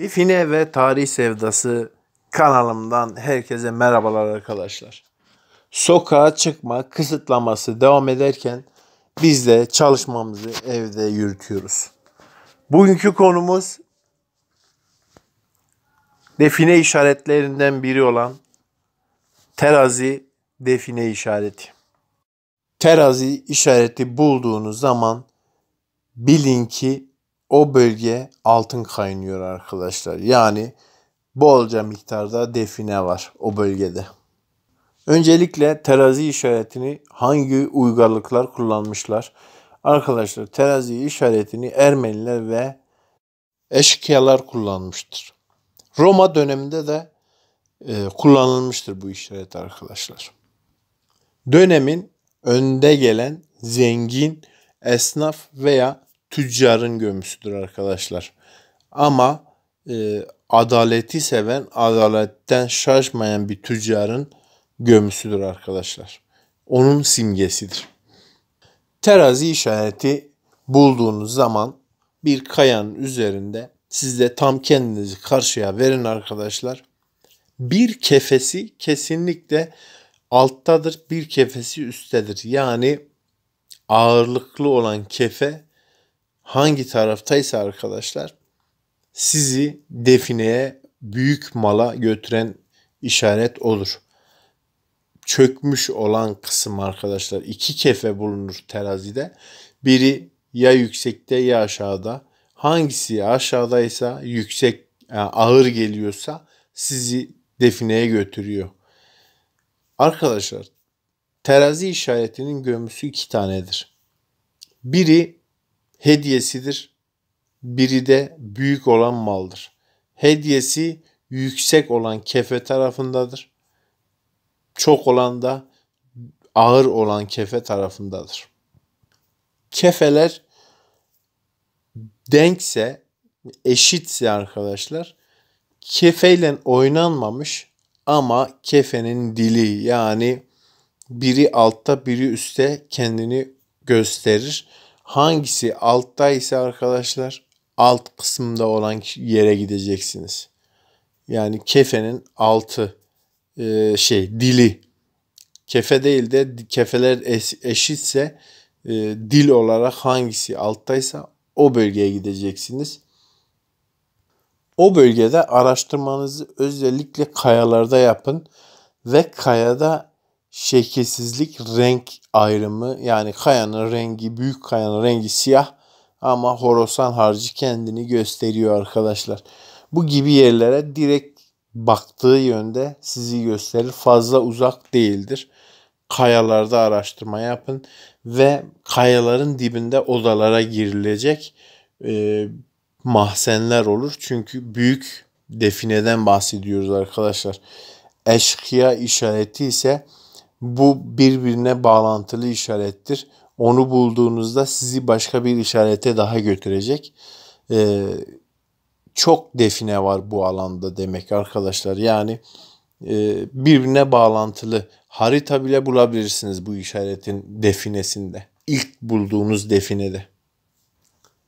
Define ve Tarih Sevdası kanalımdan herkese merhabalar arkadaşlar. Sokağa çıkma kısıtlaması devam ederken biz de çalışmamızı evde yürütüyoruz. Bugünkü konumuz define işaretlerinden biri olan terazi define işareti. Terazi işareti bulduğunuz zaman bilin ki o bölge altın kaynıyor arkadaşlar. Yani bolca miktarda define var o bölgede. Öncelikle terazi işaretini hangi uygarlıklar kullanmışlar? Arkadaşlar terazi işaretini Ermeniler ve Eşkiyalar kullanmıştır. Roma döneminde de e, kullanılmıştır bu işaret arkadaşlar. Dönemin önde gelen zengin esnaf veya tüccarın gömüsüdür arkadaşlar. Ama e, adaleti seven, adaletten şaşmayan bir tüccarın gömüsüdür arkadaşlar. Onun simgesidir. Terazi işareti bulduğunuz zaman bir kayanın üzerinde siz de tam kendinizi karşıya verin arkadaşlar. Bir kefesi kesinlikle alttadır, bir kefesi üsttedir. Yani ağırlıklı olan kefe hangi taraftaysa arkadaşlar sizi defineye büyük mala götüren işaret olur. Çökmüş olan kısım arkadaşlar iki kefe bulunur terazide. Biri ya yüksekte ya aşağıda. Hangisi aşağıdaysa yüksek yani e, ağır geliyorsa sizi defineye götürüyor. Arkadaşlar terazi işaretinin gömüsü iki tanedir. Biri hediyesidir. Biri de büyük olan maldır. Hediyesi yüksek olan kefe tarafındadır. Çok olan da ağır olan kefe tarafındadır. Kefeler denkse, eşitse arkadaşlar kefeyle oynanmamış ama kefenin dili yani biri altta biri üstte kendini gösterir Hangisi altta ise arkadaşlar alt kısmında olan yere gideceksiniz. Yani kefenin altı e, şey dili. Kefe değil de kefeler eşitse e, dil olarak hangisi alttaysa o bölgeye gideceksiniz. O bölgede araştırmanızı özellikle kayalarda yapın ve kayada şekilsizlik renk ayrımı yani kayanın rengi büyük kayanın rengi siyah ama horosan harcı kendini gösteriyor arkadaşlar. Bu gibi yerlere direkt baktığı yönde sizi gösterir. Fazla uzak değildir. Kayalarda araştırma yapın ve kayaların dibinde odalara girilecek e, mahzenler olur. Çünkü büyük defineden bahsediyoruz arkadaşlar. Eşkıya işareti ise bu birbirine bağlantılı işarettir. Onu bulduğunuzda sizi başka bir işarete daha götürecek. Ee, çok define var bu alanda demek arkadaşlar. Yani e, birbirine bağlantılı harita bile bulabilirsiniz bu işaretin definesinde. İlk bulduğunuz definede.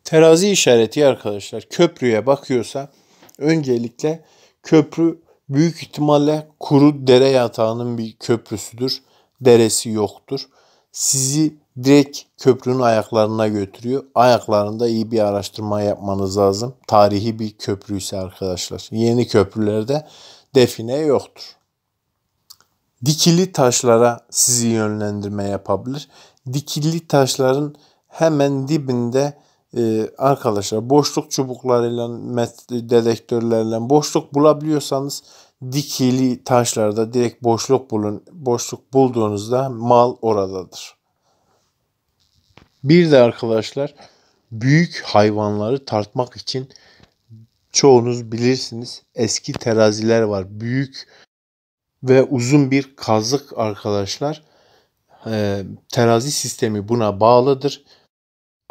Terazi işareti arkadaşlar köprüye bakıyorsa öncelikle köprü Büyük ihtimalle kuru dere yatağının bir köprüsüdür. Deresi yoktur. Sizi direkt köprünün ayaklarına götürüyor. Ayaklarında iyi bir araştırma yapmanız lazım. Tarihi bir köprü ise arkadaşlar. Yeni köprülerde define yoktur. Dikili taşlara sizi yönlendirme yapabilir. Dikili taşların hemen dibinde ee, arkadaşlar boşluk çubuklarıyla, dedektörlerle boşluk bulabiliyorsanız dikili taşlarda direkt boşluk bulun. Boşluk bulduğunuzda mal oradadır. Bir de arkadaşlar büyük hayvanları tartmak için çoğunuz bilirsiniz eski teraziler var. Büyük ve uzun bir kazık arkadaşlar. E, terazi sistemi buna bağlıdır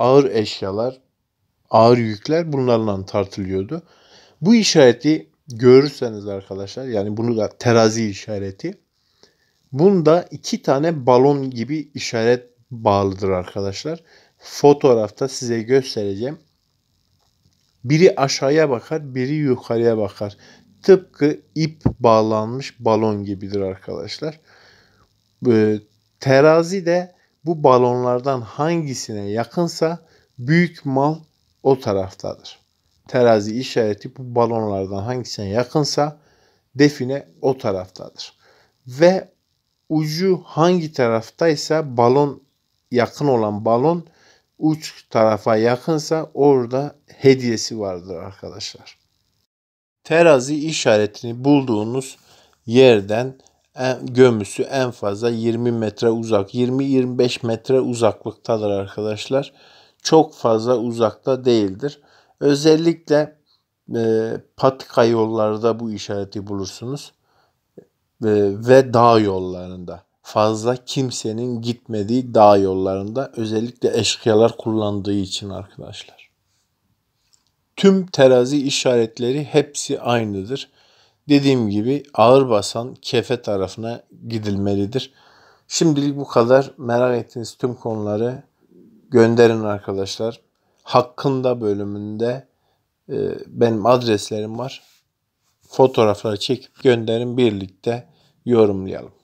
ağır eşyalar, ağır yükler bunlarla tartılıyordu. Bu işareti görürseniz arkadaşlar yani bunu da terazi işareti. Bunda iki tane balon gibi işaret bağlıdır arkadaşlar. Fotoğrafta size göstereceğim. Biri aşağıya bakar, biri yukarıya bakar. Tıpkı ip bağlanmış balon gibidir arkadaşlar. Ee, terazi de bu balonlardan hangisine yakınsa büyük mal o taraftadır. Terazi işareti bu balonlardan hangisine yakınsa define o taraftadır. Ve ucu hangi taraftaysa balon yakın olan balon uç tarafa yakınsa orada hediyesi vardır arkadaşlar. Terazi işaretini bulduğunuz yerden en, gömüsü en fazla 20 metre uzak. 20-25 metre uzaklıktadır arkadaşlar. Çok fazla uzakta değildir. Özellikle e, patika yollarda bu işareti bulursunuz. E, ve dağ yollarında. Fazla kimsenin gitmediği dağ yollarında özellikle eşkıyalar kullandığı için arkadaşlar. Tüm terazi işaretleri hepsi aynıdır Dediğim gibi ağır basan kefe tarafına gidilmelidir. Şimdilik bu kadar. Merak ettiğiniz tüm konuları gönderin arkadaşlar. Hakkında bölümünde e, benim adreslerim var. Fotoğrafları çekip gönderin birlikte yorumlayalım.